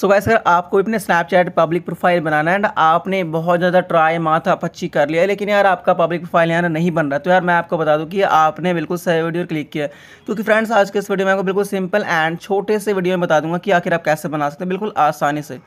so guys gas अगर आपको अपने स्नैपचैट पब्लिक प्रोफाइल बनाना है एंड आपने बहुत ज़्यादा ट्राई माथा पच्ची कर लिया लेकिन यार आपका पब्लिक प्रोफाइल यहाँ नहीं बन रहा तो यार मैं आपको बता दूँ कि आपने बिल्कुल सही वीडियो क्लिक किया क्योंकि फ्रेंड्स आज के इस वीडियो में आपको बिल्कुल सिंपल एंड छोटे से वीडियो में बता दूंगा कि आखिर आप कैसे बना सकते हैं बिल्कुल आसानी से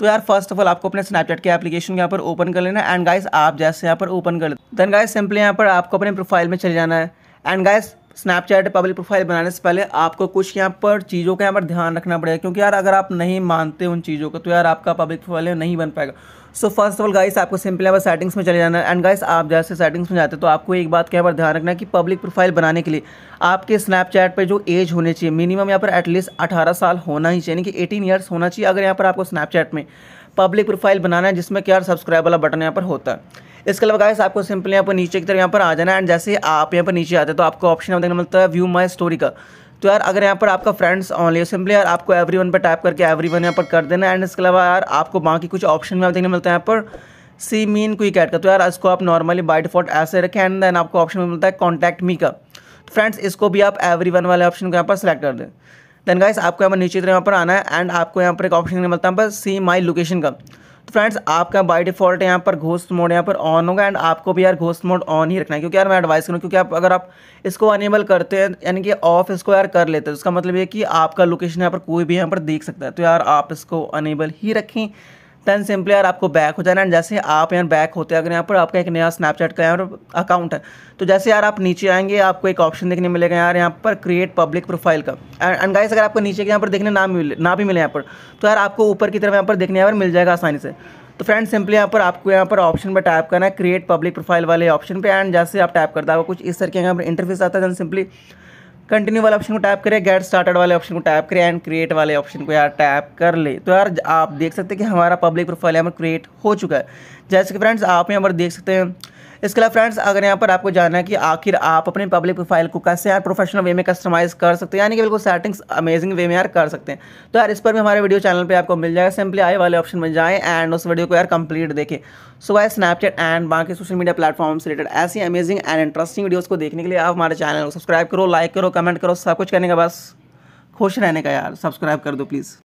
तो यार फर्स्ट ऑफ ऑल आपको अपने स्नैपचैट के एप्लीकेशन यहाँ पर ओपन कर लेना एंड गाइस आप जैसे यहाँ पर ओपन कर देन गाइस सिंपली यहाँ पर आपको अपने प्रोफाइल में चले जाना है and guys Snapchat public profile बनाने से पहले आपको कुछ यहाँ पर चीज़ों का यहाँ पर ध्यान रखना पड़ेगा क्योंकि यार अगर आप नहीं मानते उन चीज़ों को तो यार आपका पब्लिक प्रोफाइल नहीं बन पाएगा so first of all guys आपको सिंपल यहाँ पर सेटिंग्स में चले जाना है एंड गाइस आप जैसे सेटिंग्स में जाते हैं तो आपको एक बात यहाँ पर ध्यान रखना है कि पब्लिक प्रोफाइल बनाने के लिए आपके स्नैपचैट पर जो एज होनी चाहिए मिनिमम यहाँ पर एटलीस्ट अठारह साल होना ही चाहिए कि एटीन ईयर्स होना चाहिए अगर यहाँ पर आपको स्नैपचैट में पब्लिक प्रोफाइल बनाना है जिसमें क्या सब्सक्राइब वाला बटन यहाँ पर होता है इसके अलावा गाइस आपको सिंपली यहाँ पर नीचे की तरफ यहाँ पर आ जाना एंड जैसे आप यहाँ पर नीचे आते हैं तो आपको ऑप्शन यहाँ देखने मिलता है व्यू माई स्टोरी का तो यार अगर यहाँ पर आपका फ्रेंड्स ऑनली सिंपली यार आपको एवरी वन पर टाइप करके एवरी वन यहाँ पर कर देना एंड इसके अलावा यार आपको बाकी कुछ ऑप्शन में आप देखने मिलता है यहाँ पर सी मीन क्विक ऐड का तो यार इसको आप नॉर्मली बाइट डिफॉल्ट ऐसे रखें एंड देन आपको ऑप्शन मिलता है कॉन्टैक्ट मी का तो फ्रेंड्स इसको भी आप एवरी वन वाले ऑप्शन को यहाँ पर सेलेक्ट कर दें देन गाइस आपको यहाँ पर नीचे तरह यहाँ पर आना है एंड आपको यहाँ पर एक ऑप्शन मिलता है यहाँ पर सी माई लोकेशन का तो फ्रेंड्स आपका बाय डिफॉल्ट यहाँ पर घोस्ट मोड यहाँ पर ऑन होगा एंड आपको भी यार घोस्ट मोड ऑन ही रखना है क्योंकि यार मैं एडवाइस करूँ क्योंकि आप अगर आप इसको अनेबल करते हैं यानी कि ऑफ इसको यार कर लेते हैं उसका तो मतलब ये कि आपका लोकेशन यहाँ पर कोई भी यहाँ पर देख सकता है तो यार आप इसको अनेबल ही रखें देन सिंपली यार आपको बैक हो जाना है जैसे आप यहाँ बैक होते हैं अगर यहाँ पर आपका एक नया स्नैपचैट का यहाँ अकाउंट है तो जैसे यार आप नीचे आएंगे आपको एक ऑप्शन देखने मिलेगा यार यहाँ पर क्रिएट पब्लिक प्रोफाइल का एंड गाइस अगर आपको नीचे के यहाँ पर देखने ना मिले ना भी मिले यहाँ पर तो यार आपको ऊपर की तरफ यहाँ पर देखने यहाँ पर मिल जाएगा आसानी से तो फ्रेंड सिंपली यहाँ पर आपको यहाँ पर ऑप्शन पर टाइप करना है क्रिएट पब्लिक प्रोफाइल वाले ऑप्शन पर एंड जैसे आप टाइप करता है कुछ इस तरह के यहाँ पर इंटरफेस आता है देन सिंपली कंटिन्यू वाले ऑप्शन को टैप करें गेट स्टार्टेड वाले ऑप्शन को टैप करें एंड क्रिएट वाले ऑप्शन को यार टैप कर ले तो यार आप देख सकते हैं कि हमारा पब्लिक प्रोफाइल यहाँ पर क्रिएट हो चुका है जैसे कि फ्रेंड्स आप यहाँ पर देख सकते हैं इसके अलावा फ्रेंड्स अगर यहाँ पर आपको जानना है कि आखिर आप अपने पब्लिक प्रोफाइल को कैसे यार प्रोफेशनल वे में कस्टमाइज़ कर सकते हैं यानी कि बिल्कुल सेटिंग्स अमेजिंग वे में यार कर सकते हैं तो यार इस पर भी हमारे वीडियो चैनल पर आपको मिल जाएगा सिंपली आई वाले ऑप्शन में जाएँ एंड उस वीडियो को यार कंप्लीट देखें सो वाई स्नैपचैट एंड बाकी सोशल मीडिया प्लेटफॉर्म से रिलेटेड ऐसी अमेजिंग एंड इंटरेस्टिंग वीडियोज़ को देखने के लिए आप हमारे चैनल को सब्सक्राइब करो लाइक करो कमेंट करो सब कुछ करने का बस खुश रहने का यार सब्सक्राइब कर दो प्लीज़